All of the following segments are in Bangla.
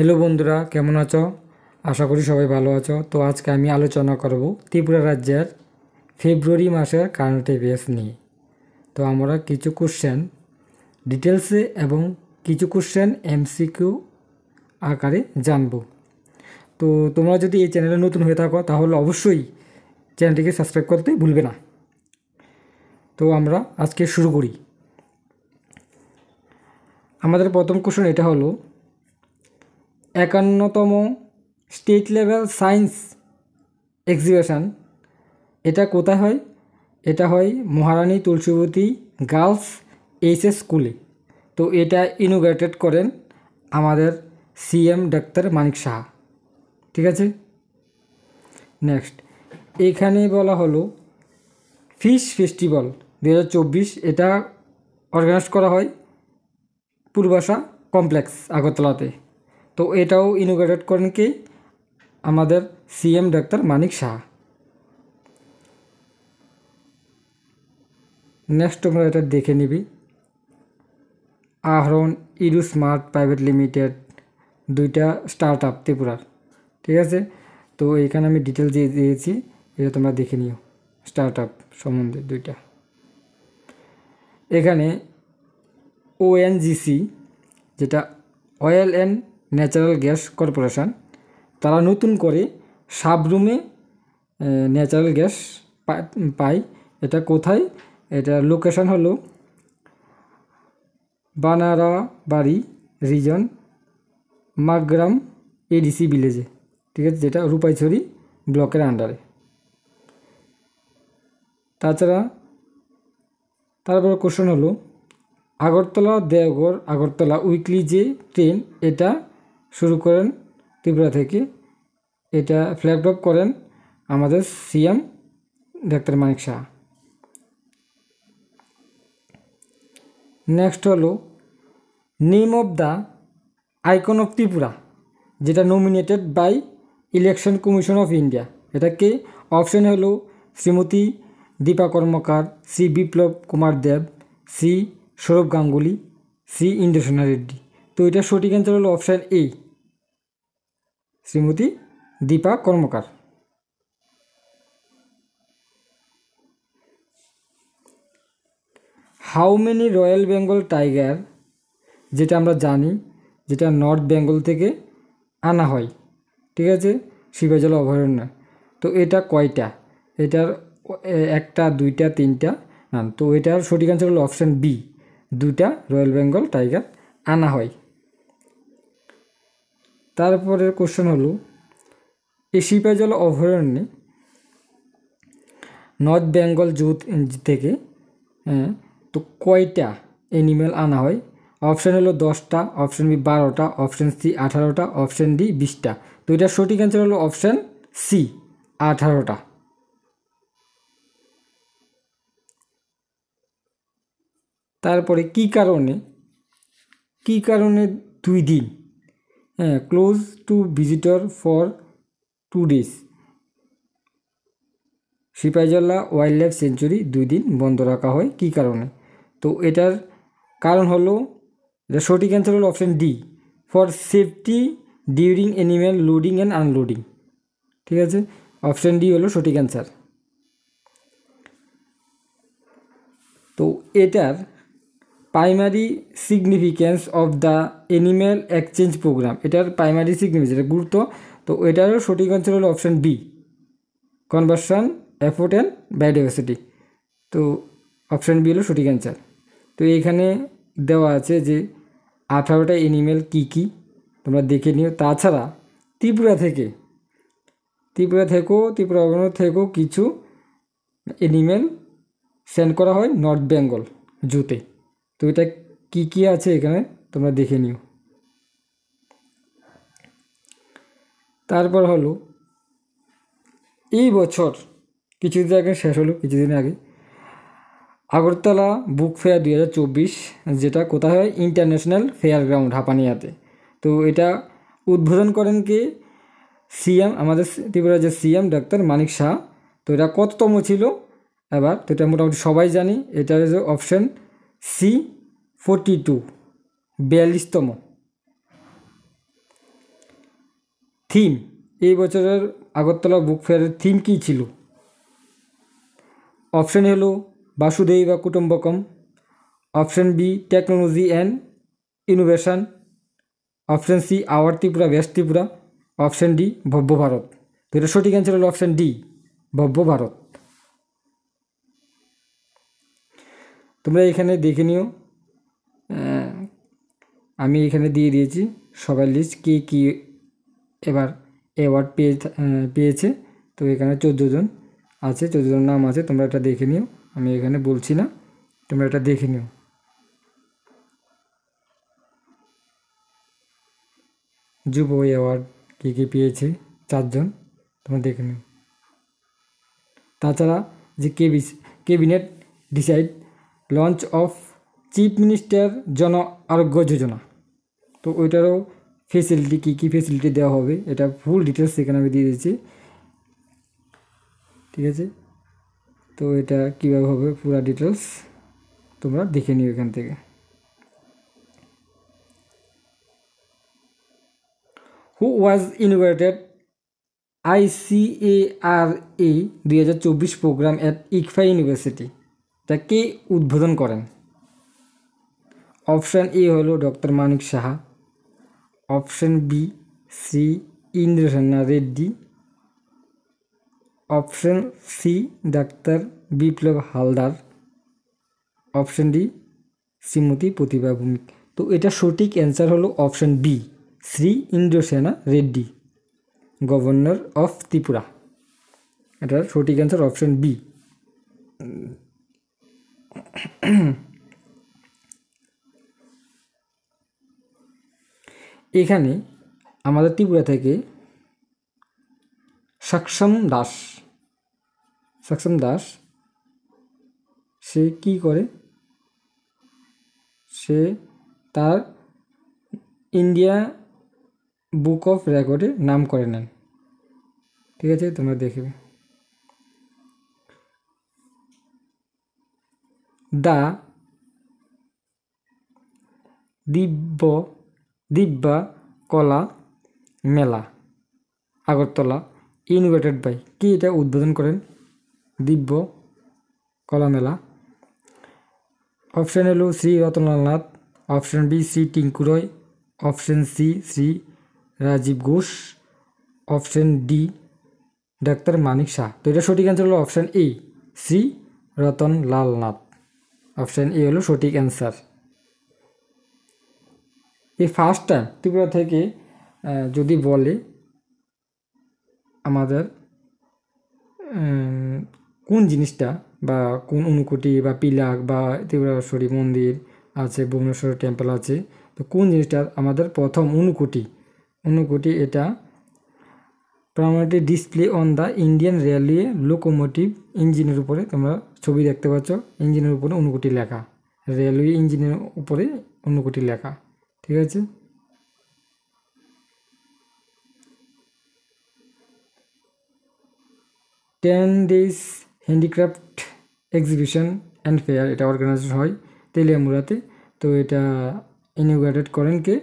হ্যালো বন্ধুরা কেমন আছো আশা করি সবাই ভালো আছো তো আজকে আমি আলোচনা করব ত্রিপুরা রাজ্যের ফেব্রুয়ারি মাসের কারেন্ট অ্যাফেয়ার্স নিয়ে তো আমরা কিছু কোশ্চেন ডিটেলসে এবং কিছু কোশ্চেন এমসিকিউ আকারে জানব তো তোমরা যদি এই চ্যানেলে নতুন হয়ে থাকো তাহলে অবশ্যই চ্যানেলটিকে সাবস্ক্রাইব করতে ভুলবে না তো আমরা আজকে শুরু করি আমাদের প্রথম কোশ্চেন এটা হলো একান্নতম স্টেট লেভেল সায়েন্স এক্সিবিশন এটা কোথায় হয় এটা হয় Maharani Tulsibati girls H S স্কুলে তো এটা ইনোগ্রেটেড করেন আমাদের সিএম ডাক্তার মানিক সাহা ঠিক আছে নেক্সট এখানে বলা হলো ফিশ ফেস্টিভ্যাল দু এটা অর্গানাইজ করা হয় পূর্বাশা কমপ্লেক্স আগরতলাতে তো এটাও ইনোগ্রেটেড করেন কি আমাদের সিএম ডাক্তার মানিক শাহ নেক্সট তোমরা এটা দেখে নিবি আহরণ ইরু স্মার্ট প্রাইভেট লিমিটেড দুইটা স্টার্ট আপ ত্রিপুরার ঠিক আছে তো এখানে আমি ডিটেল দিয়ে দিয়েছি এটা তোমরা দেখে নিও স্টার্ট আপ সম্বন্ধে দুইটা এখানে ওএনজিসি যেটা oil and natural gas corporation তারা নতুন করে সাবরুমে ন্যাচারাল গ্যাস পায় এটা কোথায় এটা লোকেশন হলো বাড়ি রিজন মাগ্রাম এডিসি ভিলেজে ঠিক আছে যেটা রূপাইছড়ি ব্লকের আন্ডারে তাছাড়া তারপর কোশ্চেন হলো আগরতলা দেওঘর আগরতলা উইকলি যে ট্রেন এটা শুরু করেন ত্রিপুরা থেকে এটা ফ্ল্যাগ ড্রপ করেন আমাদের সিএম ডাক্তার মানিক শাহ নেক্সট হলো name of the icon of Tripura যেটা nominated by election commission of India এটা কে অপশন হলো Shrimati Dipa Karmakar C Biplab Kumar Deb C Sourav Ganguly C Indrasena Reddy তো এটা সঠিক অ্যান্সার হলো option A Shrimati Dipa Karmakar how many royal Bengal tiger যেটা আমরা জানি যেটা নর্থ বেঙ্গল থেকে আনা হয় ঠিক আছে শিবাজল অভয়ারণ্য তো এটা কয়টা এটার একটা দুইটা তিনটা না তো এটার সঠিক অ্যান্সার হলো অপশান বি দুটা রয়্যাল বেঙ্গল টাইগার আনা হয় তারপরের কোশ্চেন হলো এই সিপাইজল অভয়ারণ্যে নর্থ বেঙ্গল জু থেকে হ্যাঁ, তো কয়টা অ্যানিমেল আনা হয় অপশান হলো দশটা অপশান বি বারোটা অপশান সি আঠারোটা অপশান ডি বিশটা তো এটা সঠিক অ্যান্সার হলো অপশান সি আঠারোটা তারপরে কি কারণে কি কারণে দুই দিন হ্যাঁ close to visitor for two days Sepahijala wildlife sanctuary দুই দিন বন্ধ রাখা হয় কি কারণে তো এটার কারণ হলো এটা সঠিক অ্যান্সার হলো option D for safety during animal loading and unloading ঠিক আছে অপশান ডি হলো সঠিক অ্যান্সার তো এটার primary significance of the animal exchange programme এটার প্রাইমারি সিগনিফিকেন্স গুরুত্ব তো এটারও সঠিক অঞ্চল হলো option B conservation effort and biodiversity তো অপশান বি হলো সঠিক অ্যান্সার তো এখানে দেওয়া আছে যে আঠারোটা এনিমেল কি কি তোমরা দেখে নিও তাছাড়া ত্রিপুরা থেকে ত্রিপুরা থেকেও ত্রিপুরা থেকেও কিছু এনিমেল সেন্ড করা হয় নর্থ বেঙ্গল জুতে তো এটা কি কি আছে এখানে তোমরা দেখে নিও তারপর হলো এই বছর কিছুদিন আগে শেষ হলো কিছুদিন আগে আগরতলা বুক ফেয়ার দুই হাজার চব্বিশ যেটা কোথায় হয় ইন্টারন্যাশনাল ফেয়ার গ্রাউন্ড হাপানিয়াতে তো এটা উদ্বোধন করেন কে সিএম আমাদের ত্রিপুরা যে সিএম ডাক্তার মানিক শাহ তো এটা কততম ছিল এবার তো এটা মোটামুটি সবাই জানি এটা যে অপশন সি ফোর্টি টু বিয়াল্লিশতম থিম এই বছরের আগরতলা বুক ফেয়ারের থিম কী ছিল অপশান হল হলো বা Kutumbakam option B technology and innovation option C our Tripura ব্যাস ত্রিপুরা অপশান ডি ভব্য ভারত তো এটা সঠিক অ্যান্সার হলো অপশন ডি ভব্য ভারত তোমরা এখানে দেখে নিও আমি এখানে দিয়ে দিয়েছি সবার লিস্ট কে কী এবার অ্যাওয়ার্ড পেয়ে পেয়েছে তো এখানে চোদ্দো জন আছে চোদ্দো জন নাম আছে তোমরা এটা দেখে নিও আমি এখানে বলছি না তোমরা এটা দেখে নিও যুব অ্যাওয়ার্ড কে কে পেয়েছে চারজন তোমরা দেখে নিও তাছাড়া যে কেবি cabinet decide launch of chief minister Jan Arogya Yojana তো ওইটারও ফেসিলিটি কী কী ফেসিলিটি দেওয়া হবে এটা ফুল ডিটেলস সেখানে আমি দিয়ে দিয়েছি ঠিক আছে তো এটা কীভাবে হবে পুরা ডিটেলস তোমরা দেখে নিও এখান থেকে হু ওয়াজ ইনোভেটেড আইসিএআরএ দুই হাজার চব্বিশ প্রোগ্রাম অ্যাট ইকফা ইউনিভার্সিটি তা কি উদ্বোধন করেন অপশান এ হলো doctor Manik Saha option B Shri Indrasena Reddy option C ডাক্তার বিপ্লব হালদার অপশান ডি শ্রীমতী প্রতিভা ভূমিক তো এটা সঠিক অ্যান্সার হলো option B Shri Indrasena Reddy governor of Tripura এটা সঠিক অ্যান্সার অপশান বি এখানে আমাদের ত্রিপুরা থেকে সক্ষম দাস সক্ষম দাস সে কি করে সে তার ইন্ডিয়া বুক অফ রেকর্ডে নাম করে নেন ঠিক আছে তোমরা দেখবে দা দিব্য দিব্যা কলা মেলা আগরতলা ইনোভেটেড বাই কি এটা উদ্বোধন করেন দিব্য কলা মেলা অপশান এলো Shri Ratanlal Nath option B Shri Tinku Roy option C Shri Rajib Ghosh option D ডাক্তার মানিক শাহ তো এটা সঠিক অ্যান্সার হলো option A Shri Ratanlal Nath option A হলো সঠিক অ্যান্সার এই ফার্স্ট টাইম ত্রিপুরা থেকে যদি বলে আমাদের কোন জিনিসটা বা কোন অনুকুটি বা পিলাক বা ত্রিপুরাশ্বরী মন্দির আছে ভুবনেশ্বর টেম্পল আছে তো কোন জিনিসটা আমাদের প্রথম অনুকুটি অনুকুটি এটা primary display on the Indian railway locomotive ইঞ্জিনের উপরে তোমরা ছবি দেখতে পাচ্ছ ইঞ্জিনের উপরে অনুকুটি লেখা রেলওয়ে ইঞ্জিনের উপরে অনুকুটি লেখা ঠিক আছে ten days handicraft exhibition and fair এটা অর্গানাইজ হয় তেলিয়ামুড়াতে তো এটা ইনিগ্রেটেড করেন কে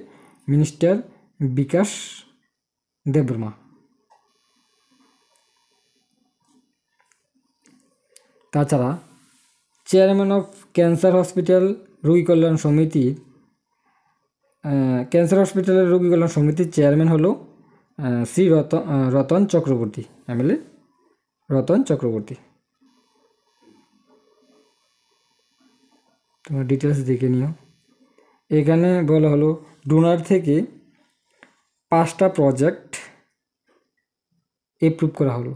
মিনিস্টার বিকাশ দেববর্মা তাছাড়া চেয়ারম্যান অফ ক্যান্সার হসপিটাল রোগী কল্যাণ সমিতির ক্যান্সার হসপিটালের রোগী কল্যাণ সমিতির চেয়ারম্যান হলো শ্রী রতন রতন চক্রবর্তী এমএলএ রতন চক্রবর্তী তোমরা ডিটেলস দেখে নিও এখানে বলা হলো ডোনার থেকে পাঁচটা প্রজেক্ট এপ্রুভ করা হলো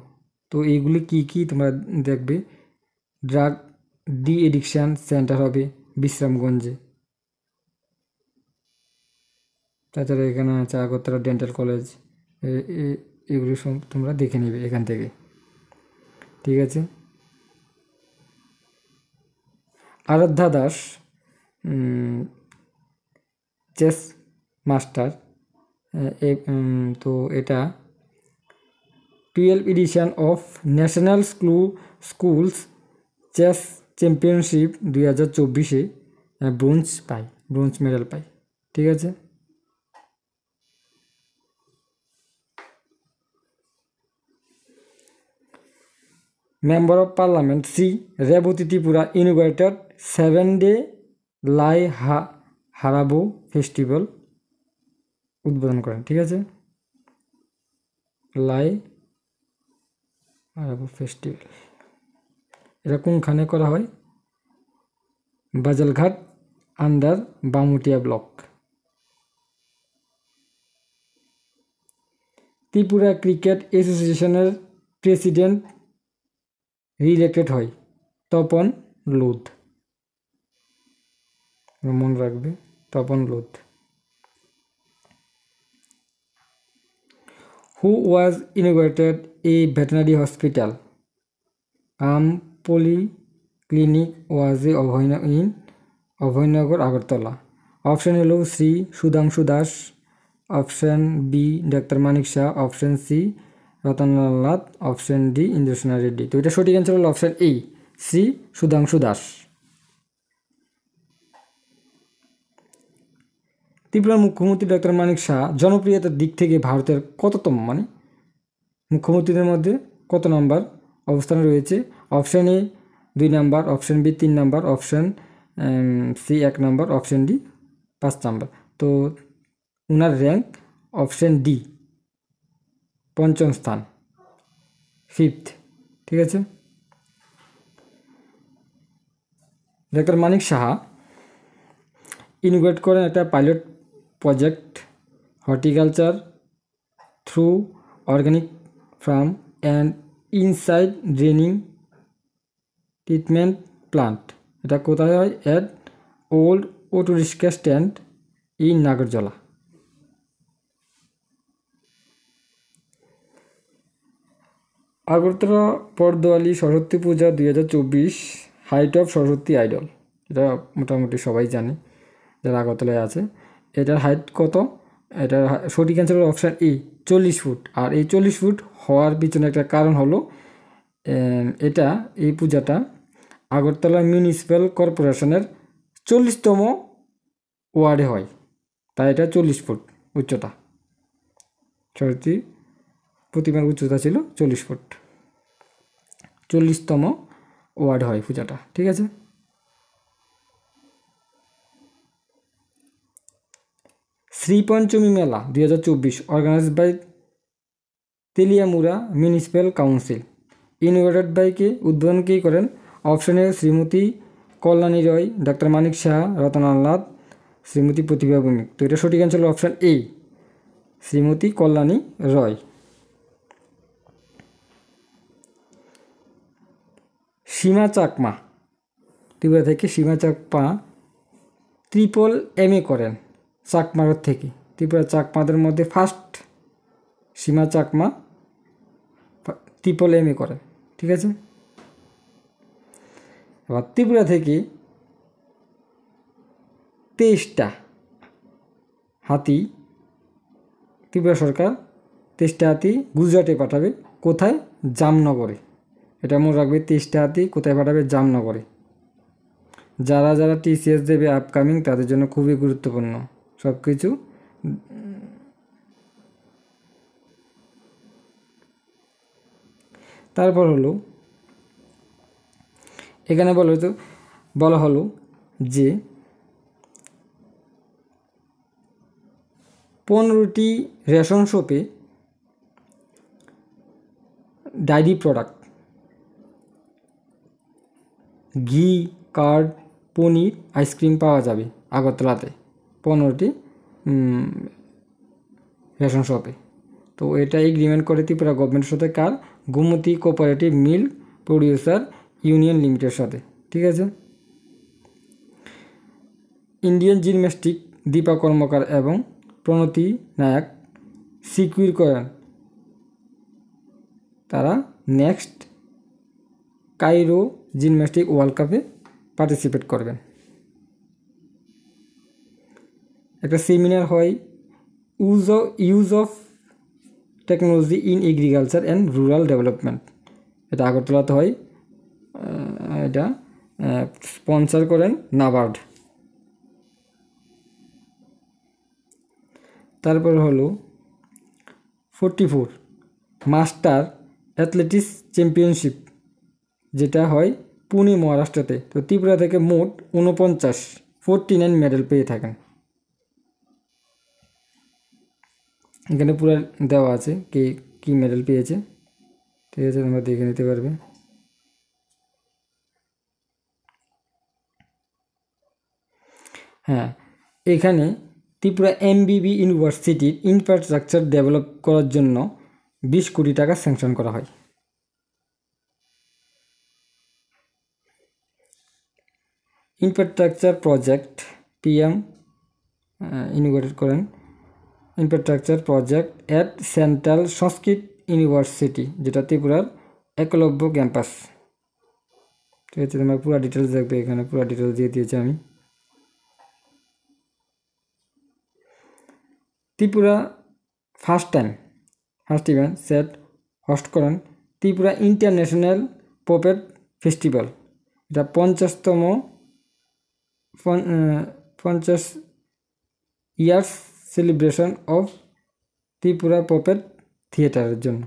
তো এইগুলি কি কি তোমরা দেখবে ড্রাগ ডি এডিকশান সেন্টার হবে বিশ্রামগঞ্জে তাছাড়া এখানে আছে আগরতলা ডেন্টাল কলেজ এগুলো সব তোমরা দেখে নেবে এখান থেকে ঠিক আছে আরাধ্যা দাস চেস মাস্টার তো এটা twelve edition of national school schools chess championship দুই হাজার চব্বিশে ব্রোঞ্জ পাই ব্রোঞ্জ মেডেল পাই ঠিক আছে member of parliament C Rebati Tripura inaugurated seven day Lai হা হারাবো ফেস্টিভ্যাল উদ্বোধন করেন ঠিক আছে লাই হারাবো ফেস্টিভ্যাল এরকম খানে করা হয় Bajalghat under Bamutia block Tripura cricket অ্যাসোসিয়েশনের প্রেসিডেন্ট রিলেটেড হয় তপন লোধ মনে রাখবে Tapan Lodh who was inaugurated a veterinary hospital আম পলি ক্লিনিক ওয়াজে অভয়ন ইন অভয়নগর আগরতলা অপশান এলো Shri Sudhanshu Das option B doctor Manik Shah option C Ratanlal Nath option D Indrasena Reddy তো এটা সঠিক অ্যান্সার হলো অপশান এই শ্রী সুধাংশু দাস ত্রিপুরার মুখ্যমন্ত্রী ডাক্তার মানিক শাহ জনপ্রিয়তার দিক থেকে ভারতের কততম মানে মুখ্যমন্ত্রীদের মধ্যে কত নম্বর অবস্থানে রয়েছে অপশান এ দুই নাম্বার অপশান বি তিন নাম্বার অপশান সি এক নাম্বার অপশান ডি পাঁচ নাম্বার তো ওনার র্যাঙ্ক অপশান ডি পঞ্চম স্থান ফিফথ ঠিক আছে ডাক্তার মানিক সাহা ইনোভেট করেন একটা pilot project horticulture through organic farm and inside draining treatment plant এটা কোথায় হয় at old auto rickshaw stand in Nagarjala Agartala পরদোয়ালি সরস্বতী পূজা দুই হাজার চব্বিশ হাইট অফ সরস্বতী আইডল এটা মোটামুটি সবাই জানে যারা আগরতলায় আছে এটার হাইট কত এটার সঠিক অ্যান্সার অপশান ই চল্লিশ ফুট আর এই চল্লিশ ফুট হওয়ার পিছনে একটা কারণ হলো এটা এই পূজাটা আগরতলা মিউনিসিপ্যাল কর্পোরেশনের চল্লিশতম ওয়ার্ডে হয় তাই এটা চল্লিশ ফুট উচ্চতা সরস্বতী প্রতিমার উচ্চতা ছিল চল্লিশ ফুট চল্লিশতম ওয়ার্ড হয় পূজাটা ঠিক আছে শ্রীপঞ্চমী মেলা দুই হাজার চব্বিশ organise by Teliamura municipal council inaugurated by কে উদ্বোধন কে করেন অপশনে শ্রীমতী কল্যাণী রয় ডাক্তার মানিক সাহা রতনাল নাথ শ্রীমতী প্রতিভা ভৌমিক তো এটা সঠিক answer option A Shrimati Kalyani Roy Sima Chakma Tripura থেকে Sima Chakma triple M A করেন চাকমার থেকে ত্রিপুরা চাকমাদের মধ্যে first Sima Chakma triple M A করে ঠিক আছে এবার ত্রিপুরা থেকে তেইশটা হাতি ত্রিপুরা সরকার তেইশটা হাতি গুজরাটে পাঠাবে কোথায় জামনগরে এটা মনে রাখবে তেইশটা হাতি কোথায় পাঠাবে জামনগরে যারা যারা টিসিএস দেবে আপকামিং তাদের জন্য খুবই গুরুত্বপূর্ণ সব কিছু তারপর হলো এখানে বলা হতো বলা হলো যে পনেরোটি রেশন শপে ডায়েরি প্রোডাক্ট ঘি কার্ড পনির আইসক্রিম পাওয়া যাবে আগরতলাতে পনেরোটি রেশন শপে তো এটা এগ্রিমেন্ট করে ত্রিপুরা গভর্নমেন্টের সাথে কার Gomati cooperative mill producer union লিমিটেডের সাথে ঠিক আছে ইন্ডিয়ান জিমন্যাস্টিক দীপা কর্মকার এবং প্রণতি নায়ক সিকিউর করেন তারা নেক্সট কাইরো জিমন্যাস্টিক ওয়ার্ল্ড কাপে পার্টিসিপেট করবেন একটা সেমিনার হয় use of use of technology in agriculture and rural development এটা আগরতলাতে হয় এটা স্পন্সার করেন নাবার্ড তারপর হলো forty four master athletics championship যেটা হয় পুনে মহারাষ্ট্রতে তো ত্রিপুরা থেকে মোট উনপঞ্চাশ ফোরটি নাইন মেডেল পেয়ে থাকেন এখানে পুরো দেওয়া আছে কে কী মেডেল পেয়েছে ঠিক আছে তোমরা দেখে নিতে পারবে হ্যাঁ এখানে ত্রিপুরা এমবিবি ইউনিভার্সিটির ইনফ্রাস্ট্রাকচার ডেভেলপ করার জন্য বিশ কোটি টাকা স্যাংশন করা হয় ইনফ্রাস্ট্রাকচার প্রজেক্ট পিএম ইনগ্রেট করেন infrastructure project at central Sanskrit university যেটা ত্রিপুরার একলব্য ক্যাম্পাস ঠিক আছে তোমার পুরো ডিটেলস দেখবে এখানে পুরো ডিটেলস দিয়ে দিয়েছি আমি Tripura first time first event set host করেন ত্রিপুরা ইন্টারন্যাশনাল পপেট ফেস্টিভ্যাল এটা পঞ্চাশতম পঞ্চাশ ইয়ার্স সেলিব্রেশন অফ ত্রিপুরা পপের থিয়েটারের জন্য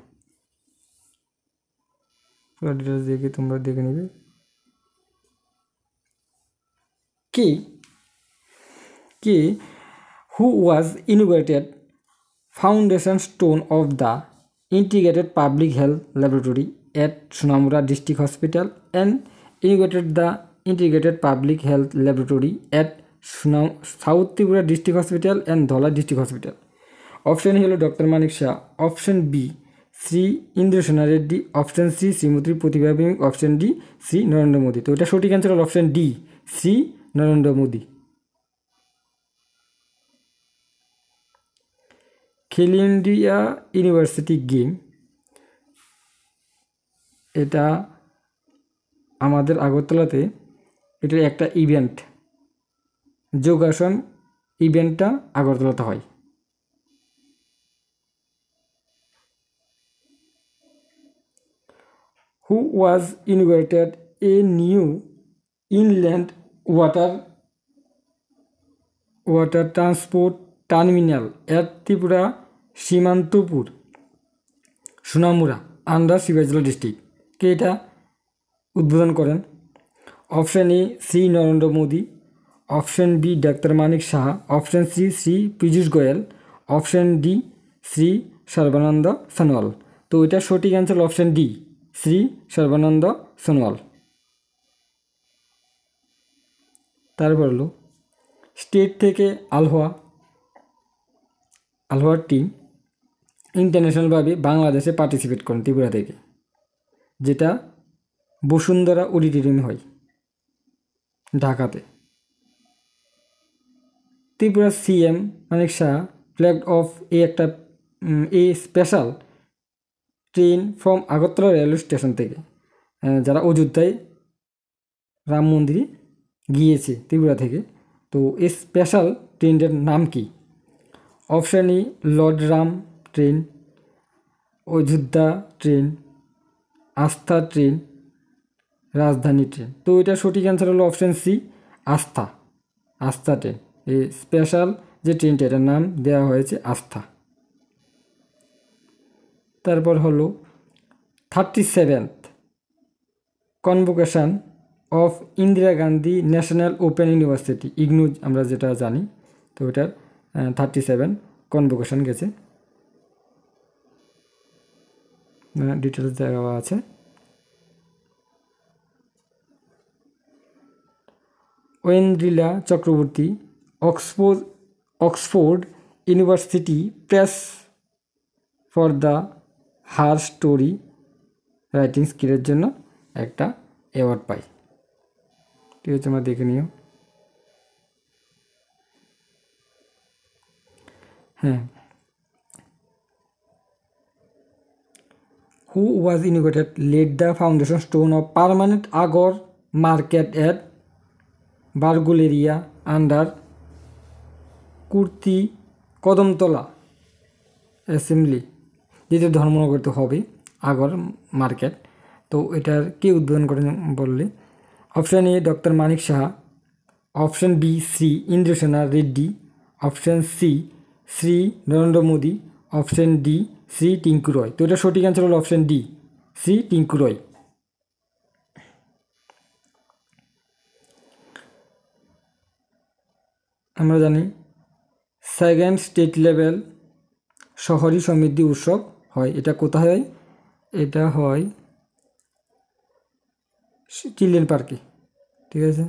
পুরো ডিটেলস তোমরা দেখে নেবে কি কি who was inaugurated foundation stone of the integrated public health laboratory at Sonamura district hospital and inaugurated the integrated public health laboratory at south Tripura district hospital and Dhala district hospital option হলো doctor Manik Shah option B Shri Indrasena Reddy option C Shrimati Pratibha Bhowmik option D Shri Narendra Modi তো এটা সঠিক অ্যান্সার হল option D Shri Narendra Modi Khel India university game এটা আমাদের আগরতলাতে এটা একটা ইভেন্ট যোগাসন ইভেন্টটা আগরতলাতে হয় who was invited a new inland water water transport terminal at Tripura Simantapur Sonamura under Shibajala district কে এটা উদ্বোধন করেন option A Shri Narendra Modi option B doctor Manik Saha option C Shri Piyush Goyal option D Shri Sarbananda Sonowal তো এটা সঠিক answer option D Shri Sarbananda Sonowal তারপর হলো স্টেট থেকে আলহোয়া আলহোয়ার টিম ইন্টারন্যাশনালভাবে বাংলাদেশে পার্টিসিপেট করেন ত্রিপুরা থেকে যেটা বসুন্ধরা অডিটোরিয়ামে হয় ঢাকাতে Tripura CM Manik Shah flag off a একটা a special train from Agartala railway station থেকে যারা অযোধ্যায় রাম মন্দিরে গিয়েছে ত্রিপুরা থেকে তো এই স্পেশাল ট্রেনটার নাম কি option E lord Ram train Ayodhya train Aastha train Rajdhani train তো এটা সঠিক অ্যান্সার হলো অপশান সি আস্থা আস্থা ট্রেন এই স্পেশাল যে ট্রেনটা এটার নাম দেওয়া হয়েছে আস্থা তারপর হলো thirty seventh convocation of Indira Gandhi national open university IGNOU আমরা যেটা জানি তো ওটার থার্টি সেভেন কনভোকেশান গেছে ডিটেলস দেওয়া আছে Oindrila Chakraborty Oxford Oxford university press for the हार स्टोरी राइटिंग स्किलर एक अवार्ड पाई ठीक है मैं देखे नियो हाँ who was inaugurated laid the foundation stone of permanent agar market at Bargularia under Kurti Kadamtala assembly Dharmanagar তো হবে আগর মার্কেট তো এটার কে উদ্বোধন করেন বললে option A doctor Manik Saha option B Shri Indrasena Reddy option C Shri Narendra Modi option D Shri Tinku Roy তো এটা সঠিক অ্যান্সার হল অপশান ডি শ্রী টিঙ্কু রয় আমরা জানি second state level Shahari Samriddhi Utsav হয় এটা কোথায় হয় এটা হয় চিলড্রেন পার্কে ঠিক আছে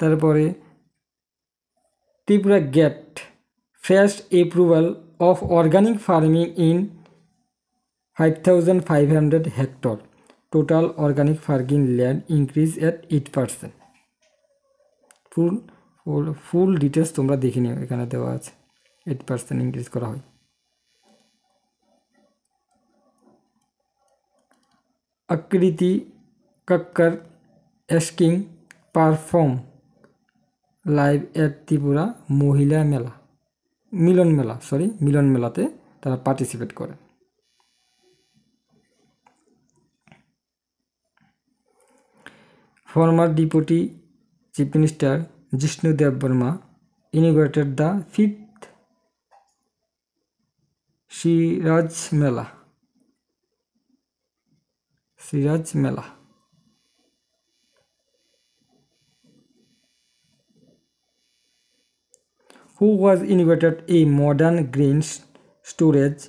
তারপরে Tripura get first approval of organic farming in five thousand five hundred hectare total organic farming land increase at eight percent full full full details তোমরা দেখে নিও এখানে দেওয়া আছে এইট পার্সেন্ট ইনক্রিজ করা হয় Akriti Kakkar asking perform live at Tripura Mahila Mela মিলন মেলা সরি মিলন মেলাতে তারা পার্টিসিপেট করে former deputy chief minister Jishnu Dev Burma inaugurated the fifth Shiraj Mela. Shiraj Mela. Who was inaugurated a modern grain storage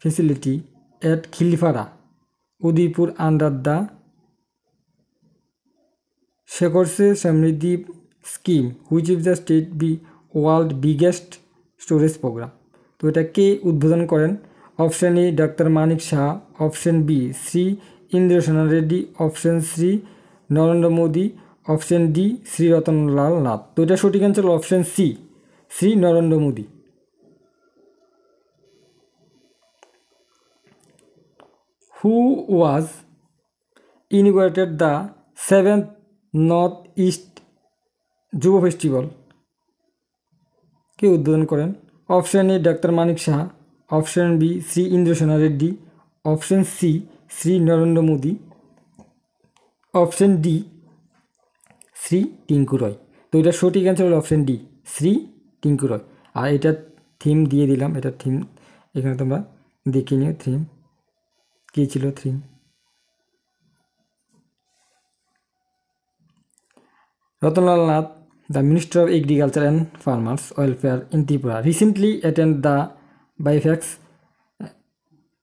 facility at Khilfara, Udaipur under the সে করছে Samriddhi scheme which is the state be world biggest storage programme তো এটা কে উদ্বোধন করেন option A doctor Manik Shah option B Shri Indrasena Reddy option Shri Narendra Modi option D Shri Ratanlal Nath তো এটা সঠিক answer option C Shri Narendra Modi who was inaugurated the seventh north east Yuva festival কে উদ্বোধন করেন option A doctor Manik Saha option B Shri Indrasena Reddy option C Shri Narendra Modi option D Shri Tinku Roy তো এটা সঠিক অ্যান্সার হলো অপশান ডি শ্রী টিঙ্কু রয় আর এটা থিম দিয়ে দিলাম এটা থিম এখানে তোমরা দেখে নিও থিম কী ছিল theme Ratanlal Nath the minister of agriculture and farmers welfare in Tripura recently attend the BIOFACH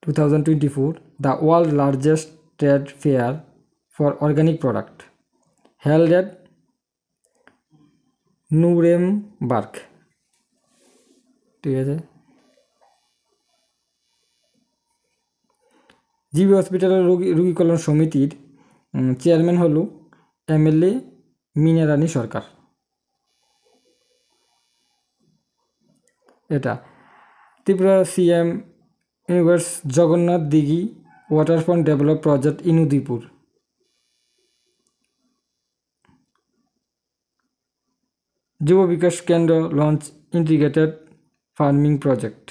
two thousand twenty four the world largest trade fair for organic product held at Nuremberg ঠিক আছে জিবি হসপিটালের রুগী রুগী কল্যাণ সমিতির চেয়ারম্যান হল এমএলএ মিনারানি সরকার এটা Tripura CM universe Jagannath Dighi waterfront develop project Inudipur Yuba Bikash Kendra launch integrated farming project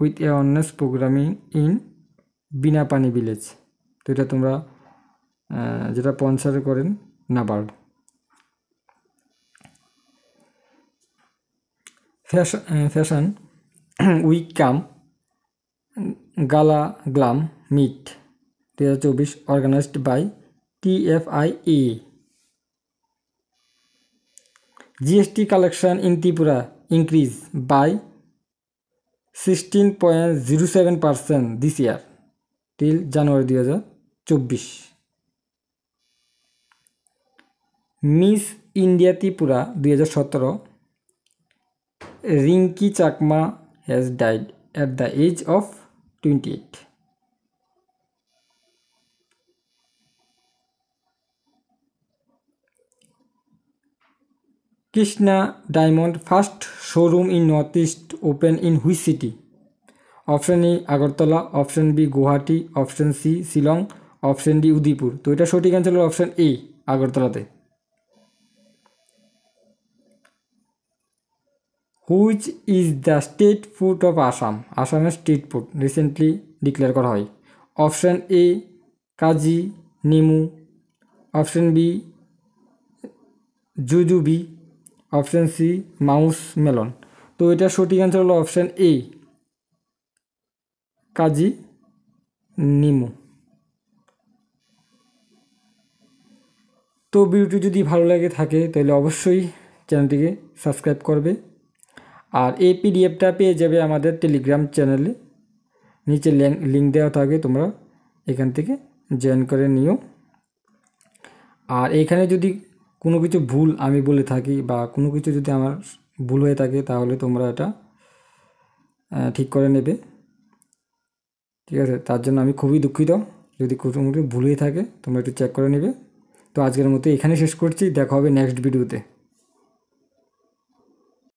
with awareness programming in Binapani village তো এটা তোমরা যেটা স্পন্সার করেন নাবার্ড ফ্যাশন উইকাম গালা গ্লাম মিট দু হাজার চব্বিশ organised by TFIA GST collection in Tripura increase by sixteen point zero seven percent this year till January দু হাজার চব্বিশ মিস ইন্ডিয়া ত্রিপুরা দুই হাজার সতেরো Rinky Chakma has died at the age of twenty eight Krishna diamond first showroom in north east open in which city option A Agartala option B Guwahati option C Shillong option D Udaipur তো এটা সঠিক অ্যান্সার হল অপশন এ আগরতলাতে which is the state food of Assam আসামের স্ট্রিট ফুড রিসেন্টলি ডিক্লেয়ার করা হয় option A Kazi Nemu option B jujube option C mouse melon তো এটা সঠিক অ্যান্সার হলো অপশান এ কাজি নিমু তো ভিডিওটি যদি ভালো লাগে থাকে তাহলে অবশ্যই চ্যানেলটিকে সাবস্ক্রাইব করবে আর এই পিডিএফটা পেয়ে যাবে আমাদের টেলিগ্রাম চ্যানেলে নিচে লিঙ্ক দেওয়া থাকে তোমরা এখান থেকে জয়েন করে নিও আর এখানে যদি কোনো কিছু ভুল আমি বলে থাকি বা কোনো কিছু যদি আমার ভুল হয়ে থাকে তাহলে তোমরা এটা ঠিক করে নেবে ঠিক আছে তার জন্য আমি খুবই দুঃখিত যদি কোনো ভুল হয়ে থাকে তোমরা একটু চেক করে নেবে তো আজকের মতো এখানে শেষ করছি দেখা হবে নেক্সট ভিডিওতে